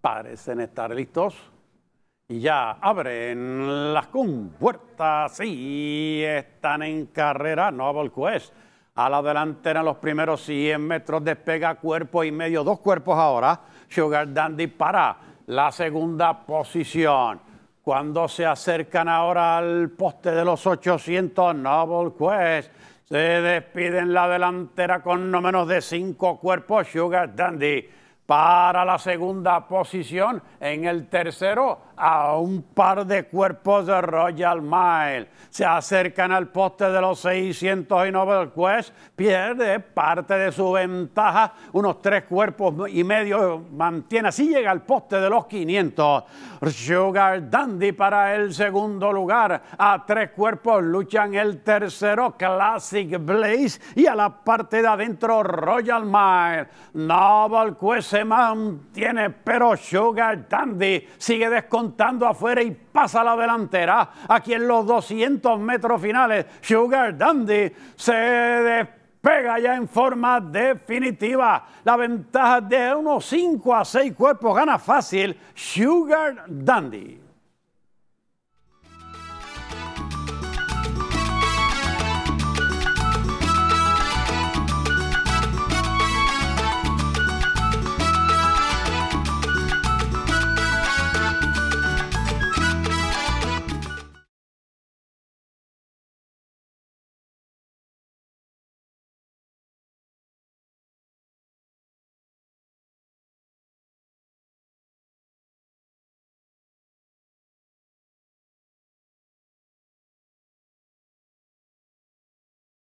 parecen estar listos. Y ya abren las compuertas y están en carrera Noble Quest. A la delantera los primeros 100 metros despega cuerpo y medio, dos cuerpos ahora. Sugar Dandy para la segunda posición. Cuando se acercan ahora al poste de los 800, Noble Quest se despide en la delantera con no menos de cinco cuerpos. Sugar Dandy para la segunda posición. En el tercero, a un par de cuerpos de Royal Mile. Se acercan al poste de los 600 y Nobel Quest. Pierde parte de su ventaja. Unos tres cuerpos y medio mantiene. Así llega al poste de los 500. Sugar Dandy para el segundo lugar. A tres cuerpos luchan el tercero, Classic Blaze. Y a la parte de adentro, Royal Mile. Novel Quest mantiene, pero Sugar Dandy sigue descontando afuera y pasa la delantera. Aquí en los 200 metros finales, Sugar Dandy se despega ya en forma definitiva. La ventaja de unos 5 a 6 cuerpos gana fácil Sugar Dandy.